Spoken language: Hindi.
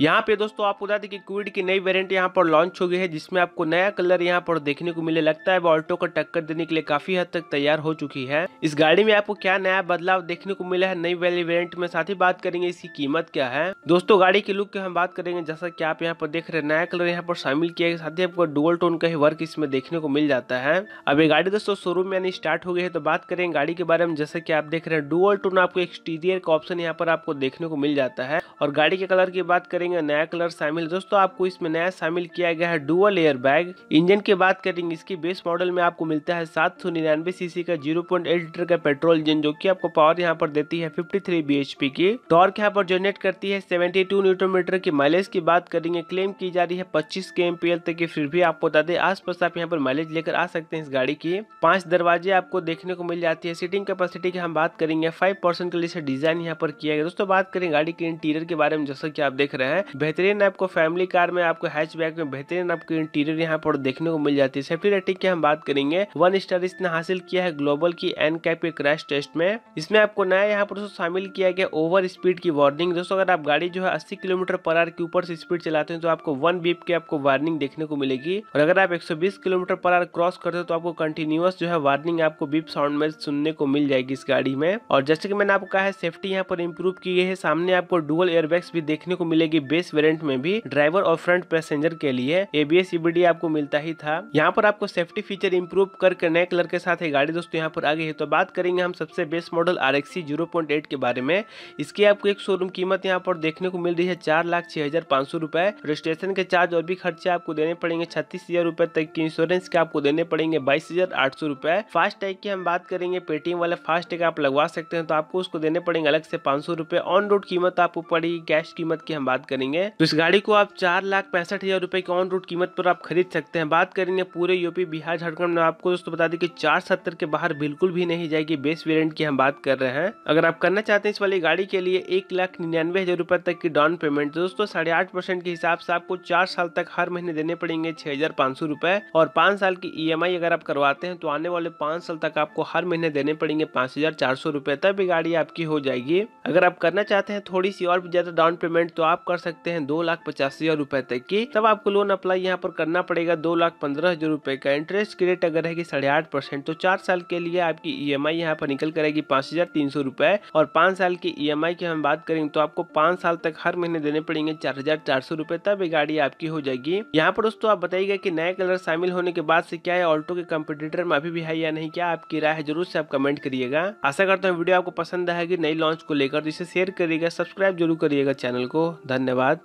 यहाँ पे दोस्तों आपको बता दें कि क्विड की नई वेरिएंट यहाँ पर लॉन्च हो गई है जिसमें आपको नया कलर यहाँ पर देखने को मिले लगता है वो ऑल्टो को टक्कर देने के लिए काफी हद तक तैयार हो चुकी है इस गाड़ी में आपको क्या नया बदलाव देखने को मिला है नई वाली वेरियंट में साथ ही बात करेंगे इसकी कीमत क्या है दोस्तों गाड़ी के लुक की हम बात करेंगे जैसा की आप यहाँ पर देख रहे हैं नया कलर यहाँ पर शामिल किया गया साथ ही आपको डुअल टोन का ही वर्क इसमें देखने को मिल जाता है अब ये गाड़ी दोस्तों शोरूम यानी स्टार्ट हो गई है तो बात करें गाड़ी के बारे में जैसे की आप देख रहे हैं डुअल टोन आपको एक्सटीरियर का ऑप्शन यहाँ पर आपको देखने को मिल जाता है और गाड़ी के कलर की बात करें करेंगे नया कलर शामिल दोस्तों आपको इसमें नया शामिल किया गया है डुअल एयर बैग इंजन की बात करेंगे इसकी बेस मॉडल में आपको मिलता है सात सौ निन्यानवे सीसी का जीरो पॉइंट एट लीटर का पेट्रोल इंजन जो की आपको पावर यहाँ पर देती है fifty three B H P की टॉर्क यहाँ पर जनरेट करती है सेवेंटी टू न्यूटन मीटर की माइलेज की बात करेंगे क्लेम की जा रही है पच्चीस के एम पी एल तक की फिर भी आपको बता दें पास आप यहाँ पर माइलेज लेकर आ सकते हैं इस गाड़ी की पांच दरवाजे आपको देखने को मिल जाती है सीटिंग कैपेसिटी की हम बात करेंगे फाइव परसेंट के लिए डिजाइन यहाँ पर किया गया दोस्तों बात करें गाड़ी के इंटीरियर के बारे में जैसा कि आप देख रहे हैं है बेहतरीन आपको फैमिली कार में आपको बैग में बेहतरीन आपको इंटीरियर यहाँ पर देखने को मिल जाती है सेफ्टी रेटिंग की हम बात करेंगे वन स्टार इसने हासिल किया है ग्लोबल की एन कैप के क्रैश टेस्ट में इसमें आपको नया यहाँ पर शामिल किया गया ओवर स्पीड की वार्निंग दोस्तों अगर आप गाड़ी जो है अस्सी किलोमीटर पर आर के ऊपर से स्पीड चलाते हैं तो आपको वन बीप की आपको वार्निंग देखने को मिलेगी और अगर आप एक किलोमीटर पर आर क्रॉस करते हो तो आपको कंटिन्यूस जो है वार्निंग आपको बीप साउंड में सुनने को मिल जाएगी इस गाड़ी में और जैसे कि मैंने आपको कहा है सेफ्टी यहाँ पर इम्प्रूव की गई है सामने आपको डुअल एयरबैग्स भी देखने को मिलेगी बेस वेरियंट में भी ड्राइवर और फ्रंट पैसेंजर के लिए एबीएस ईबीडी आपको मिलता ही था यहाँ पर आपको सेफ्टी फीचर इंप्रूव करके नए कलर के साथ गाड़ी दोस्तों यहाँ पर आगे है तो बात करेंगे हम सबसे बेस्ट मॉडल आर एक्सी के बारे में इसकी आपको एक शोरूम कीमत यहाँ पर देखने को मिल रही है चार लाख छह हजार पांच सौ रुपए रजिस्ट्रेशन के चार्ज और भी खर्चे आपको देने पड़ेंगे छत्तीस हजार रुपए तक की इंश्योरेंस के आपको देने पड़ेंगे बाईस हजार आठ सौ रुपए फास्ट टैग की हम बात करेंगे पेटीएम वाले फास्ट टैग आप लगवा सकते हैं तो आपको उसको देने पड़ेंगे अलग से पांच सौ रुपए ऑन रोड कीमत आपको पड़ेगी कैश कीमत की हम बात करें करेंगे तो इस गाड़ी को आप चार लाख पैंसठ हजार रूपए की ऑन रोड कीमत पर आप खरीद सकते हैं बात करेंगे पूरे यूपी बिहार झारखंड में आपको दोस्तों बता दें कि चार सत्तर के बाहर बिल्कुल भी नहीं जाएगी बेस वेरियंट की हम बात कर रहे हैं अगर आप करना चाहते हैं इस वाली गाड़ी के लिए एक लाख निन्यानवे हजार रूपए तक की डाउन पेमेंट तो दोस्तों साढ़े आठ परसेंट के हिसाब से आपको चार साल तक हर महीने देने पड़ेंगे छह हजार पाँच सौ रुपए और पांच साल की ई e अगर आप करवाते हैं तो आने वाले पांच साल तक आपको हर महीने देने पड़ेंगे पांच हजार चार सौ रुपए तब ये गाड़ी आपकी हो जाएगी अगर आप करना चाहते हैं थोड़ी सी और भी ज्यादा डाउन पेमेंट तो आप कर कर सकते हैं दो लाख पचास हजार रूपए तक की तब आपको लोन अप्लाई यहाँ पर करना पड़ेगा दो लाख पंद्रह हजार रूपए का इंटरेस्ट रेट अगर है की साढ़े आठ परसेंट तो चार साल के लिए आपकी ई एम आई यहाँ पर निकल करेगी पांच हजार तीन सौ रूपए और पांच साल की ई एम आई की हम बात करेंगे तो आपको पांच साल तक हर महीने देने पड़ेंगे चार हजार चार सौ रूपए तब ये गाड़ी आपकी हो जाएगी यहाँ पर दोस्तों आप बताइएगा की नया कलर शामिल होने के बाद से क्या है ऑल्टो के कम्पिटिटर में अभी भी है या नहीं क्या आपकी राय है जरूर से आप कमेंट करिएगा आशा करता हूँ वीडियो आपको पसंद आएगी नई लॉन्च को लेकर तो इसे शेयर करिएगा सब्सक्राइब जरूर करिएगा चैनल को धन्यवाद धन्यवाद